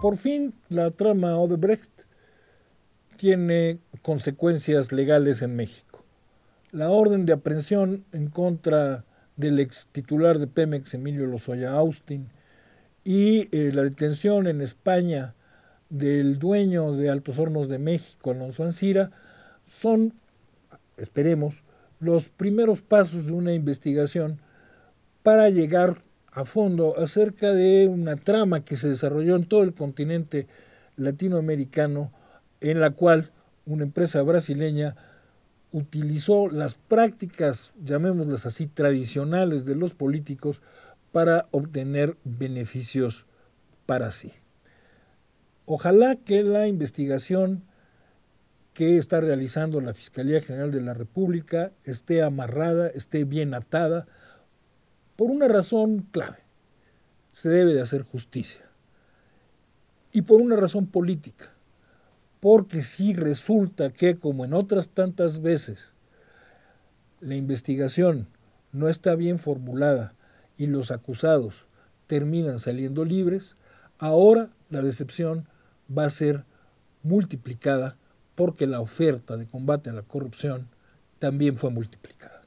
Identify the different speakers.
Speaker 1: Por fin, la trama Odebrecht tiene consecuencias legales en México. La orden de aprehensión en contra del ex titular de Pemex, Emilio Lozoya Austin, y eh, la detención en España del dueño de Altos Hornos de México, Alonso Ancira, son, esperemos, los primeros pasos de una investigación para llegar a fondo acerca de una trama que se desarrolló en todo el continente latinoamericano en la cual una empresa brasileña utilizó las prácticas, llamémoslas así, tradicionales de los políticos para obtener beneficios para sí. Ojalá que la investigación que está realizando la Fiscalía General de la República esté amarrada, esté bien atada por una razón clave. Se debe de hacer justicia. Y por una razón política. Porque si resulta que, como en otras tantas veces, la investigación no está bien formulada y los acusados terminan saliendo libres, ahora la decepción va a ser multiplicada porque la oferta de combate a la corrupción también fue multiplicada.